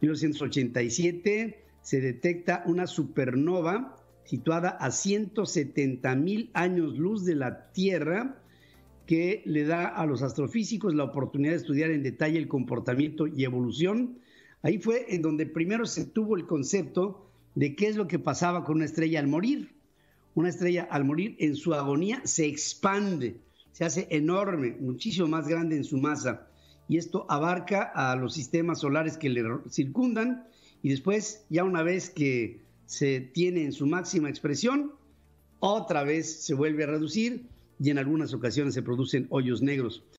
1987 se detecta una supernova situada a 170 mil años luz de la Tierra que le da a los astrofísicos la oportunidad de estudiar en detalle el comportamiento y evolución. Ahí fue en donde primero se tuvo el concepto de qué es lo que pasaba con una estrella al morir. Una estrella al morir en su agonía se expande, se hace enorme, muchísimo más grande en su masa y esto abarca a los sistemas solares que le circundan y después, ya una vez que se tiene en su máxima expresión, otra vez se vuelve a reducir y en algunas ocasiones se producen hoyos negros.